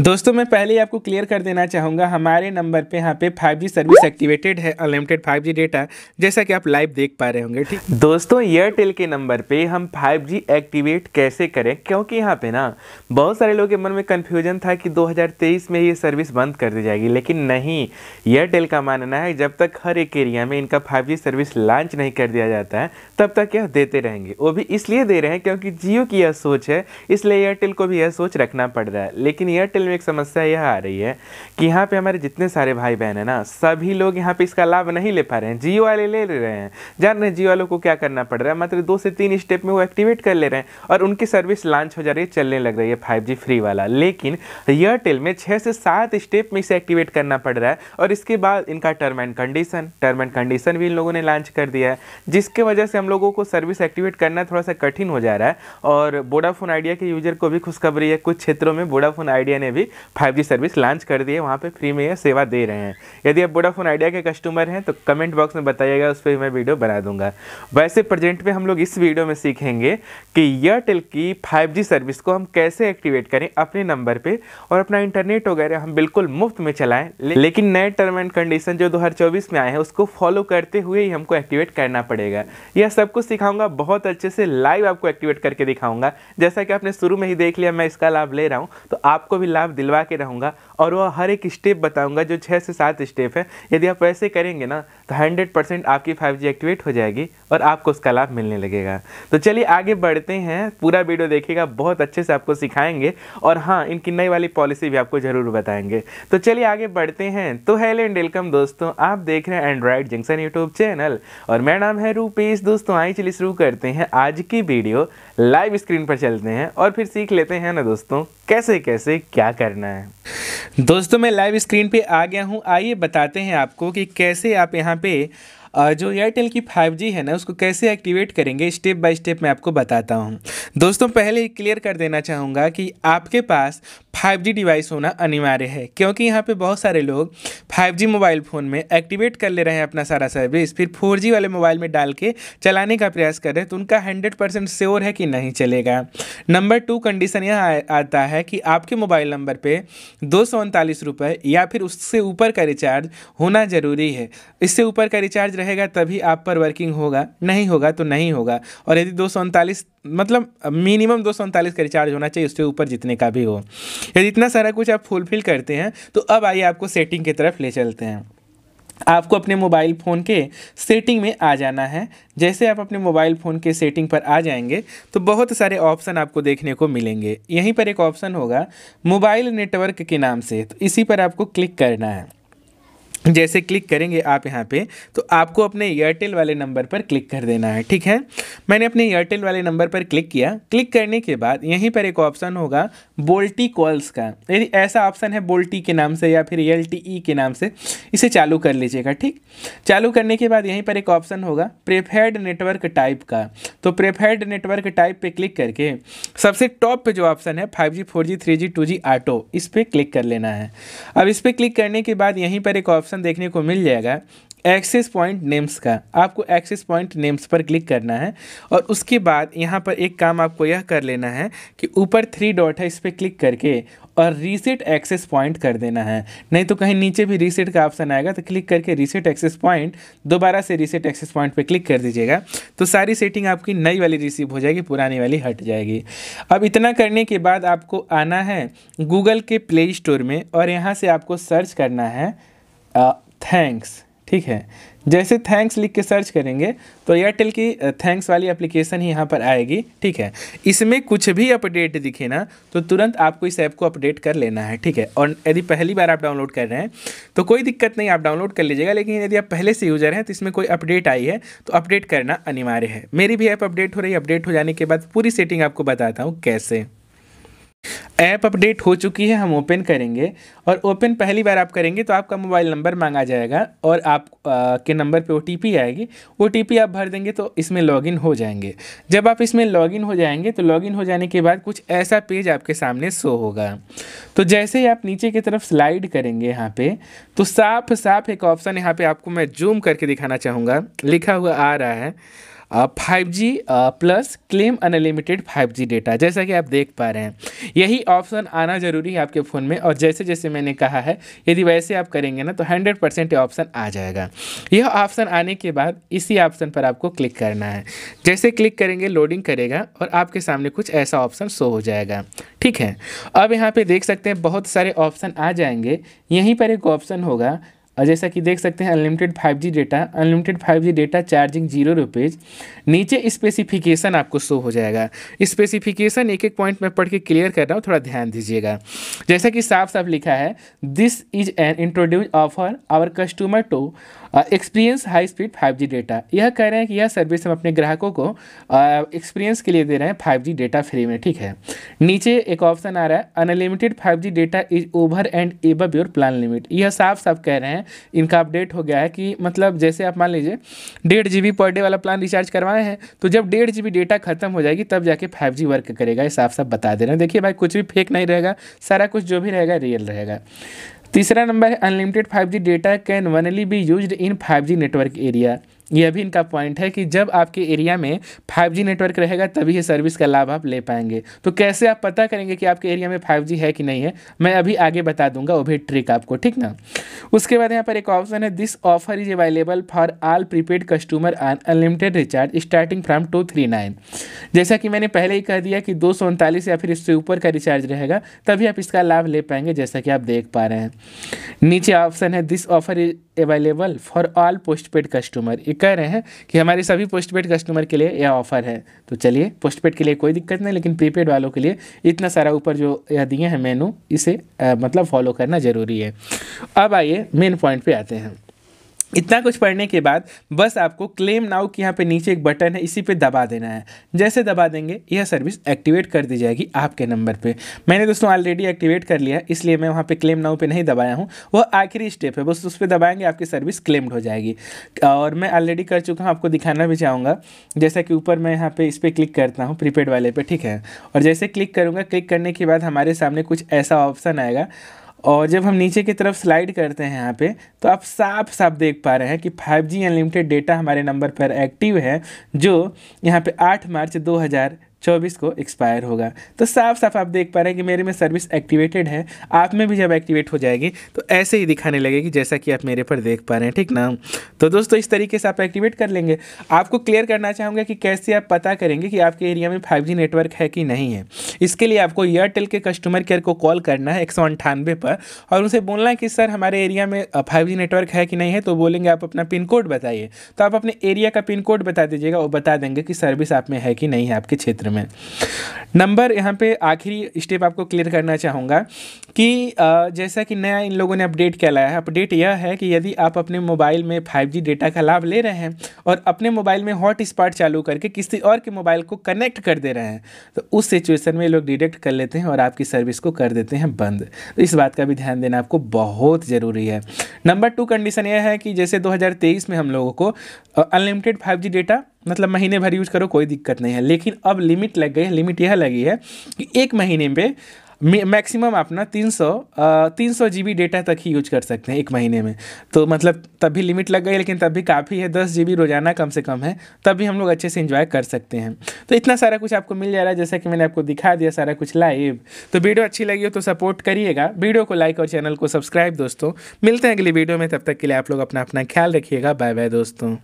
दोस्तों मैं पहले ही आपको क्लियर कर देना चाहूँगा हमारे नंबर पे यहाँ पे 5G सर्विस एक्टिवेटेड है अनलिमिटेड 5G डेटा जैसा कि आप लाइव देख पा रहे होंगे ठीक दोस्तों एयरटेल के नंबर पे हम 5G एक्टिवेट कैसे करें क्योंकि यहाँ पे ना बहुत सारे लोगों के मन में कन्फ्यूजन था कि 2023 में ये सर्विस बंद कर दी जाएगी लेकिन नहीं एयरटेल का मानना है जब तक हर एक एरिया में इनका फाइव सर्विस लॉन्च नहीं कर दिया जाता है तब तक यह देते रहेंगे वो भी इसलिए दे रहे हैं क्योंकि जियो की यह सोच है इसलिए एयरटेल को भी यह सोच रखना पड़ रहा है लेकिन एयरटेल असल में एक समस्या यह आ रही है कि यहाँ पे हमारे जितने सारे भाई बहन हैं ना सभी लोग यहाँ पे इसका लाभ नहीं ले पा रहे हैं जियो वाले ले ले रहे हैं जान रहे हैं जियो वालों को क्या करना पड़ रहा है मात्र दो से तीन स्टेप में वो एक्टिवेट कर ले रहे हैं और उनकी सर्विस लॉन्च हो जा रही है चलने लग रही है फाइव फ्री वाला लेकिन एयरटेल में छः से सात स्टेप में इसे एक्टिवेट करना पड़ रहा है और इसके बाद इनका term and condition term and condition भी इन लोगों ने लॉन्च कर दिया है जिसके वजह से हम लोगों को सर्विस एक्टिवेट करना थोड़ा सा कठिन हो जा रहा है और वोडाफोन आइडिया के यूजर को भी खुशखबरी है कुछ क्षेत्रों में वोडाफोन आइडिया ने भी 5G सर्विस लॉन्च कर दी है वहाँ पर फ्री में यह सेवा दे रहे हैं यदि आप वोडाफोन आइडिया के कस्टमर हैं तो कमेंट बॉक्स में बताइएगा उस पर मैं वीडियो बना दूंगा वैसे प्रेजेंट में हम लोग इस वीडियो में सीखेंगे कि एयरटेल की 5G सर्विस को हम कैसे एक्टिवेट करें अपने नंबर पर और अपना इंटरनेट वगैरह हम बिल्कुल मुफ्त में चलाएँ लेकिन नए टर्म एंड कंडीशन जो दो में आए हैं उसको फॉलो करते हुए ही हमको एक्टिवेट करना पड़ेगा यह सब कुछ सिखाऊंगा बहुत अच्छे से लाइव आपको एक्टिवेट करके दिखाऊंगा जैसा कि आपने शुरू में ही देख लिया मैं इसका लाभ ले रहा हूं तो आपको भी लाभ किताब दिलवा के रहूँगा और वह हर एक स्टेप बताऊँगा जो छः से सात स्टेप है यदि आप वैसे करेंगे ना तो हंड्रेड परसेंट आपकी फाइव जी एक्टिवेट हो जाएगी और आपको उसका लाभ मिलने लगेगा तो चलिए आगे बढ़ते हैं पूरा वीडियो देखिएगा बहुत अच्छे से आपको सिखाएंगे और हाँ इनकी नई वाली पॉलिसी भी आपको ज़रूर बताएंगे तो चलिए आगे बढ़ते हैं तो हेलो एंड वेलकम दोस्तों आप देख रहे हैं एंड्रॉयड जंक्शन यूट्यूब चैनल और मेरा नाम है रूपेश दोस्तों आई चलिए शुरू करते हैं आज की वीडियो लाइव स्क्रीन पर चलते हैं और फिर सीख लेते हैं ना दोस्तों कैसे कैसे क्या करना है दोस्तों मैं लाइव स्क्रीन पे आ गया हूँ आइए बताते हैं आपको कि कैसे आप यहाँ पे जो एयरटेल की 5G है ना उसको कैसे एक्टिवेट करेंगे स्टेप बाय स्टेप मैं आपको बताता हूँ दोस्तों पहले क्लियर कर देना चाहूँगा कि आपके पास जी डिवाइस होना अनिवार्य है क्योंकि यहाँ पे बहुत सारे लोग जी मोबाइल फ़ोन में एक्टिवेट कर ले रहे हैं अपना सारा सर्विस फिर जी वाले मोबाइल में डाल के चलाने का प्रयास कर रहे हैं तो उनका हंड्रेड परसेंट श्योर है कि नहीं चलेगा नंबर टू कंडीशन यह आता है कि आपके मोबाइल नंबर पर दो रुपए या फिर उससे ऊपर का रिचार्ज होना ज़रूरी है इससे ऊपर का रिचार्ज रहेगा तभी आप पर वर्किंग होगा नहीं होगा तो नहीं होगा और यदि दो मतलब मिनिमम दो सौ उनतालीस का रिचार्ज होना चाहिए उसके ऊपर जितने का भी हो यदि इतना सारा कुछ आप फुलफिल करते हैं तो अब आइए आपको सेटिंग की तरफ ले चलते हैं आपको अपने मोबाइल फ़ोन के सेटिंग में आ जाना है जैसे आप अपने मोबाइल फ़ोन के सेटिंग पर आ जाएंगे तो बहुत सारे ऑप्शन आपको देखने को मिलेंगे यहीं पर एक ऑप्शन होगा मोबाइल नेटवर्क के नाम से तो इसी पर आपको क्लिक करना है जैसे क्लिक करेंगे आप यहाँ पे तो आपको अपने एयरटेल वाले नंबर पर क्लिक कर देना है ठीक है मैंने अपने एयरटेल वाले नंबर पर क्लिक किया क्लिक करने के बाद यहीं पर एक ऑप्शन होगा बोल्टी कॉल्स का यदि ऐसा ऑप्शन है बोल्टी के नाम से या फिर एल e के नाम से इसे चालू कर लीजिएगा ठीक चालू करने के बाद यहीं पर एक ऑप्शन होगा प्रेफर्ड नेटवर्क टाइप का तो प्रेफर्ड नेटवर्क टाइप पर क्लिक करके सबसे टॉप पर जो ऑप्शन है five G four G three G two G auto इस पर क्लिक कर लेना है अब इस पर क्लिक करने के बाद यहीं पर एक ऑप्शन ऑप्शन देखने को मिल जाएगा एक्सेस पॉइंट नेम्स का आपको एक्सेस पॉइंट नेम्स पर क्लिक करना है और उसके बाद यहाँ पर एक काम आपको यह कर लेना है कि ऊपर थ्री डॉट है इस पर क्लिक करके और रीसेट एक्सेस पॉइंट कर देना है नहीं तो कहीं नीचे भी रीसेट का ऑप्शन आएगा तो क्लिक करके रीसेट एक्सेस पॉइंट दोबारा से रीसेट एक्सेस पॉइंट पर क्लिक कर दीजिएगा तो सारी सेटिंग आपकी नई वाली रिसीव हो जाएगी पुरानी वाली हट जाएगी अब इतना करने के बाद आपको आना है गूगल के प्ले स्टोर में और यहाँ से आपको सर्च करना है थैंक्स ठीक है जैसे थैंक्स लिख के सर्च करेंगे तो एयरटेल की थैंक्स वाली एप्लीकेशन ही यहाँ पर आएगी ठीक है इसमें कुछ भी अपडेट दिखे ना तो तुरंत आपको इस ऐप को अपडेट कर लेना है ठीक है और यदि पहली बार आप डाउनलोड कर रहे हैं तो कोई दिक्कत नहीं आप डाउनलोड कर लीजिएगा लेकिन यदि आप पहले से यूज़र हैं तो इसमें कोई अपडेट आई है तो अपडेट करना अनिवार्य है मेरी भी ऐप अपडेट हो रही है अपडेट हो जाने के बाद पूरी सेटिंग आपको बताता हूँ कैसे ऐप अपडेट हो चुकी है हम ओपन करेंगे और ओपन पहली बार आप करेंगे तो आपका मोबाइल नंबर मांगा जाएगा और आप आ, के नंबर पे ओ आएगी ओ आप भर देंगे तो इसमें लॉगिन हो जाएंगे जब आप इसमें लॉगिन हो जाएंगे तो लॉगिन हो जाने के बाद कुछ ऐसा पेज आपके सामने शो होगा तो जैसे ही आप नीचे की तरफ स्लाइड करेंगे यहाँ पर तो साफ साफ एक ऑप्शन यहाँ पर आपको मैं जूम करके दिखाना चाहूँगा लिखा हुआ आ रहा है five G plus claim unlimited five G data जैसा कि आप देख पा रहे हैं यही ऑप्शन आना ज़रूरी है आपके फ़ोन में और जैसे जैसे मैंने कहा है यदि वैसे आप करेंगे ना तो हंड्रेड परसेंट ऑप्शन आ जाएगा यह ऑप्शन आने के बाद इसी ऑप्शन पर आपको क्लिक करना है जैसे क्लिक करेंगे लोडिंग करेगा और आपके सामने कुछ ऐसा ऑप्शन शो हो जाएगा ठीक है अब यहाँ पर देख सकते हैं बहुत सारे ऑप्शन आ जाएंगे यहीं पर एक ऑप्शन होगा जैसा कि देख सकते हैं unlimited 5G data unlimited 5G data charging zero rupees नीचे स्पेसिफिकेशन आपको शो हो जाएगा स्पेसिफिकेशन एक एक पॉइंट मैं पढ़ के क्लियर कर रहा हूँ थोड़ा ध्यान दीजिएगा जैसा कि साफ साफ लिखा है this is an introduce offer our customer to experience high speed five data यह कह रहे हैं कि यह सर्विस हम अपने ग्राहकों को एक्सपीरियंस uh, के लिए दे रहे हैं फाइव डेटा फ्री में ठीक है नीचे एक ऑप्शन आ रहा है unlimited five data is over and above your plan limit यह साफ साफ कह रहे हैं इनका अपडेट हो गया है कि मतलब जैसे आप मान लीजिए डेढ़ जी पर डे वाला प्लान रिचार्ज करवाए हैं तो जब डेढ़ जी डेटा खत्म हो जाएगी तब जाके फाइव जी वर्क करेगा ये साफ साफ बता दे रहे हैं देखिए भाई कुछ भी फेक नहीं रहेगा सारा कुछ जो भी रहेगा रियल रहेगा तीसरा नंबर है unlimited 5G data can only be used in 5G network area यह भी इनका पॉइंट है कि जब आपके एरिया में 5G नेटवर्क रहेगा तभी ये सर्विस का लाभ आप ले पाएंगे तो कैसे आप पता करेंगे कि आपके एरिया में 5G है कि नहीं है मैं अभी आगे बता दूंगा वो भी ट्रिक आपको ठीक ना उसके बाद यहाँ पर एक ऑप्शन है this offer is available for all prepaid customer on unlimited recharge starting from two three nine जैसा कि मैंने पहले ही कह दिया कि दो सौ उनतालीस या फिर इससे ऊपर का रिचार्ज रहेगा तभी आप इसका लाभ ले पाएंगे जैसा कि आप देख पा रहे हैं नीचे ऑप्शन है this offer is available for all postpaid customer कह रहे हैं कि हमारे सभी पोस्टपेड कस्टमर के लिए यह ऑफर है तो चलिए पोस्टपेड के लिए कोई दिक्कत नहीं लेकिन प्रीपेड वालों के लिए इतना सारा ऊपर जो यह दिए हैं मेनू इसे आ, मतलब फॉलो करना ज़रूरी है अब आइए मेन पॉइंट पर आते हैं इतना कुछ पढ़ने के बाद बस आपको क्लेम नाउ के यहाँ पे नीचे एक बटन है इसी पे दबा देना है जैसे दबा देंगे यह सर्विस एक्टिवेट कर दी जाएगी आपके नंबर पे मैंने दोस्तों ऑलरेडी एक्टिवेट कर लिया है इसलिए मैं वहाँ पे क्लेम नाउ पे नहीं दबाया हूँ वह आखिरी स्टेप है बस उस पर दबाएंगे आपकी सर्विस क्लेम्ड हो जाएगी और मैं ऑलरेडी कर चुका हूँ आपको दिखाना भी चाहूँगा जैसा कि ऊपर मैं यहाँ पर इस पर क्लिक करता हूँ प्रीपेड वाले पर ठीक है और जैसे क्लिक करूँगा क्लिक करने के बाद हमारे सामने कुछ ऐसा ऑप्शन आएगा और जब हम नीचे की तरफ स्लाइड करते हैं यहाँ पे तो आप साफ साफ देख पा रहे हैं कि 5G अनलिमिटेड डेटा हमारे नंबर पर एक्टिव है जो यहाँ पे 8 मार्च चौबीस को एक्सपायर होगा तो साफ साफ आप देख पा रहे हैं कि मेरे में सर्विस एक्टिवेटेड है आप में भी जब एक्टिवेट हो जाएगी तो ऐसे ही दिखाने लगेगी जैसा कि आप मेरे पर देख पा रहे हैं ठीक ना तो दोस्तों इस तरीके से आप एक्टिवेट कर लेंगे आपको क्लियर करना चाहूँगा कि कैसे आप पता करेंगे कि आपके एरिया में फाइव नेटवर्क है कि नहीं है इसके लिए आपको एयरटेल के कस्टमर केयर को कॉल करना है एक पर और उनसे बोलना है कि सर हमारे एरिया में फाइव नेटवर्क है कि नहीं है तो बोलेंगे आप अपना पिन कोड बताइए तो आप अपने एरिया का पिन कोड बता दीजिएगा वो बता देंगे कि सर्विस आप में है कि नहीं है आपके क्षेत्र में में नंबर यहाँ पे आखिरी स्टेप आपको क्लियर करना चाहूँगा कि जैसा कि नया इन लोगों ने अपडेट क्या लाया है अपडेट यह है कि यदि आप अपने मोबाइल में 5G डेटा का लाभ ले रहे हैं और अपने मोबाइल में हॉट स्पॉट चालू करके किसी और के मोबाइल को कनेक्ट कर दे रहे हैं तो उस सिचुएशन में लोग डिटेक्ट कर लेते हैं और आपकी सर्विस को कर देते हैं बंद तो इस बात का भी ध्यान देना आपको बहुत ज़रूरी है नंबर टू कंडीशन यह है कि जैसे दो में हम लोगों को अनलिमिटेड फाइव डेटा मतलब महीने भर यूज करो कोई दिक्कत नहीं है लेकिन अब लिमिट लग गई है लिमिट यह लगी है कि एक महीने में मैक्सिमम अपना तीन सौ तीन सौ जी बी डेटा तक ही यूज कर सकते हैं एक महीने में तो मतलब तब भी लिमिट लग गई लेकिन तब भी काफ़ी है दस जी बी रोज़ाना कम से कम है तब भी हम लोग अच्छे से इन्जॉय कर सकते हैं तो इतना सारा कुछ आपको मिल जा रहा है जैसा कि मैंने आपको दिखा दिया सारा कुछ लाइव तो वीडियो अच्छी लगी हो तो सपोर्ट करिएगा वीडियो को लाइक और चैनल को सब्सक्राइब दोस्तों मिलते हैं अगली वीडियो में तब तक के लिए आप लोग अपना अपना ख्याल रखिएगा बाय बाय दोस्तों